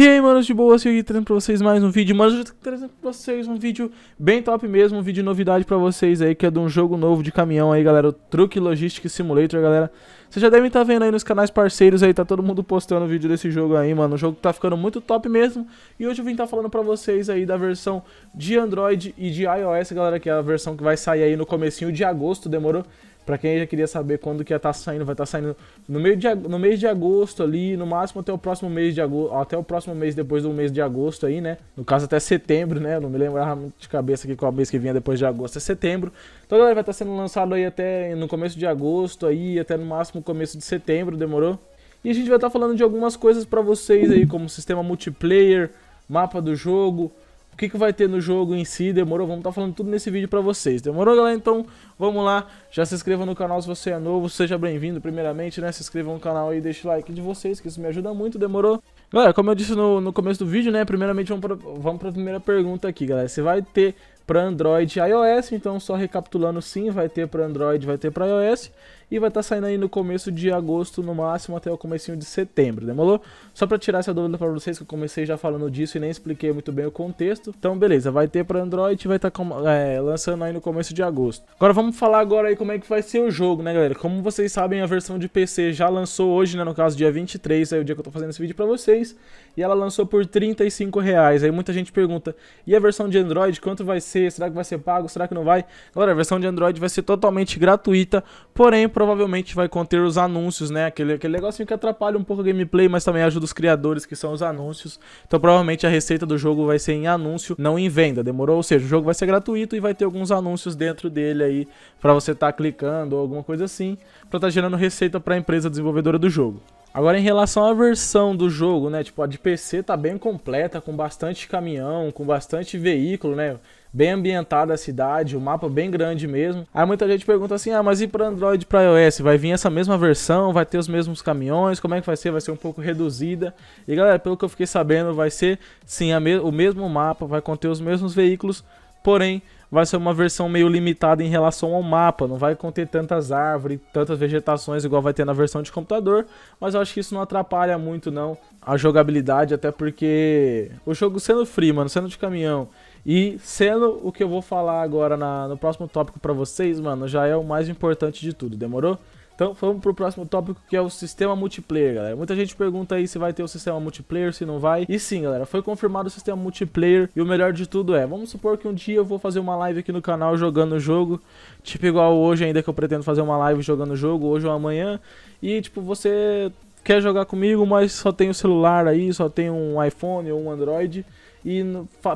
E aí, manos de boa, eu aqui trazendo pra vocês mais um vídeo, mas eu tô trazendo pra vocês um vídeo bem top mesmo, um vídeo de novidade pra vocês aí, que é de um jogo novo de caminhão aí, galera, o Truck Logistics Simulator, galera. Vocês já devem estar tá vendo aí nos canais parceiros aí, tá todo mundo postando vídeo desse jogo aí, mano, o jogo tá ficando muito top mesmo, e hoje eu vim estar tá falando pra vocês aí da versão de Android e de iOS, galera, que é a versão que vai sair aí no comecinho de agosto, demorou? Para quem já queria saber quando que ia estar tá saindo, vai estar tá saindo no meio de, no mês de agosto ali, no máximo até o próximo mês de agosto, até o próximo mês depois do mês de agosto aí, né? No caso até setembro, né? Eu não me lembrava de cabeça aqui qual mês que vinha depois de agosto, é setembro. Então, galera, vai estar tá sendo lançado aí até no começo de agosto aí, até no máximo começo de setembro, demorou? E a gente vai estar tá falando de algumas coisas para vocês aí, como sistema multiplayer, mapa do jogo, que, que vai ter no jogo em si, demorou? Vamos estar tá falando tudo nesse vídeo pra vocês, demorou galera? Então vamos lá, já se inscreva no canal se você é novo, seja bem-vindo primeiramente, né? Se inscreva no canal e deixe o like de vocês, que isso me ajuda muito, demorou? Galera, como eu disse no, no começo do vídeo, né? Primeiramente vamos pra, vamos pra primeira pergunta aqui, galera. Você vai ter para Android e iOS, então só recapitulando sim, vai ter para Android, vai ter para iOS e vai estar tá saindo aí no começo de agosto no máximo até o comecinho de setembro, demolou? Só para tirar essa dúvida para vocês que eu comecei já falando disso e nem expliquei muito bem o contexto. Então beleza, vai ter para Android, vai estar tá, é, lançando aí no começo de agosto. Agora vamos falar agora aí como é que vai ser o jogo, né, galera? Como vocês sabem, a versão de PC já lançou hoje, né, no caso dia 23, aí é o dia que eu tô fazendo esse vídeo para vocês, e ela lançou por 35 reais. Aí muita gente pergunta: "E a versão de Android, quanto vai ser?" ser? Será que vai ser pago? Será que não vai? Agora, a versão de Android vai ser totalmente gratuita, porém, provavelmente vai conter os anúncios, né? Aquele, aquele negocinho que atrapalha um pouco a gameplay, mas também ajuda os criadores, que são os anúncios. Então, provavelmente, a receita do jogo vai ser em anúncio, não em venda, demorou? Ou seja, o jogo vai ser gratuito e vai ter alguns anúncios dentro dele aí, para você estar tá clicando ou alguma coisa assim, para estar tá gerando receita para a empresa desenvolvedora do jogo. Agora em relação à versão do jogo, né? Tipo, a de PC tá bem completa, com bastante caminhão, com bastante veículo, né? Bem ambientada a cidade, o um mapa bem grande mesmo. Aí muita gente pergunta assim: "Ah, mas e para Android e para iOS? Vai vir essa mesma versão? Vai ter os mesmos caminhões? Como é que vai ser? Vai ser um pouco reduzida?". E galera, pelo que eu fiquei sabendo, vai ser sim me o mesmo mapa, vai conter os mesmos veículos, porém vai ser uma versão meio limitada em relação ao mapa, não vai conter tantas árvores, tantas vegetações igual vai ter na versão de computador, mas eu acho que isso não atrapalha muito não a jogabilidade, até porque o jogo sendo free, mano, sendo de caminhão e sendo o que eu vou falar agora na, no próximo tópico para vocês, mano, já é o mais importante de tudo, demorou? Então vamos pro próximo tópico que é o sistema multiplayer, galera. Muita gente pergunta aí se vai ter o sistema multiplayer, se não vai. E sim, galera, foi confirmado o sistema multiplayer e o melhor de tudo é, vamos supor que um dia eu vou fazer uma live aqui no canal jogando o jogo, tipo igual hoje ainda que eu pretendo fazer uma live jogando o jogo, hoje ou amanhã, e tipo, você quer jogar comigo, mas só tem o um celular aí, só tem um iPhone ou um Android e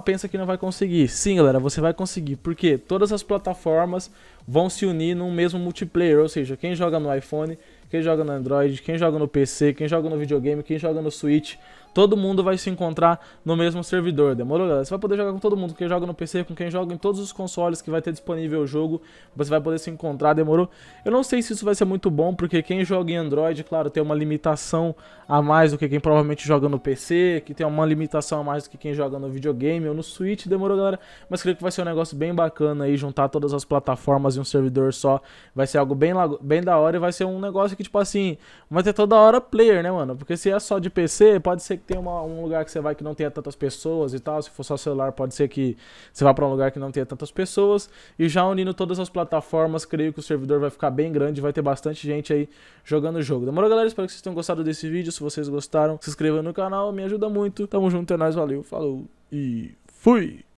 pensa que não vai conseguir. Sim, galera, você vai conseguir, porque todas as plataformas vão se unir num mesmo multiplayer, ou seja, quem joga no iPhone quem joga no Android, quem joga no PC, quem joga no videogame, quem joga no Switch, todo mundo vai se encontrar no mesmo servidor. Demorou, galera? Você vai poder jogar com todo mundo, quem joga no PC, com quem joga em todos os consoles que vai ter disponível o jogo, você vai poder se encontrar, demorou? Eu não sei se isso vai ser muito bom, porque quem joga em Android, claro, tem uma limitação a mais do que quem provavelmente joga no PC, que tem uma limitação a mais do que quem joga no videogame ou no Switch, demorou, galera? Mas creio que vai ser um negócio bem bacana aí, juntar todas as plataformas em um servidor só, vai ser algo bem, bem da hora e vai ser um negócio que tipo assim, vai ter toda hora player, né, mano? Porque se é só de PC, pode ser que tenha uma, um lugar que você vai que não tenha tantas pessoas e tal. Se for só celular, pode ser que você vá para um lugar que não tenha tantas pessoas. E já unindo todas as plataformas, creio que o servidor vai ficar bem grande, vai ter bastante gente aí jogando o jogo. Demorou, galera? Espero que vocês tenham gostado desse vídeo. Se vocês gostaram, se inscrevam no canal, me ajuda muito. Tamo junto, é nóis, valeu, falou e fui!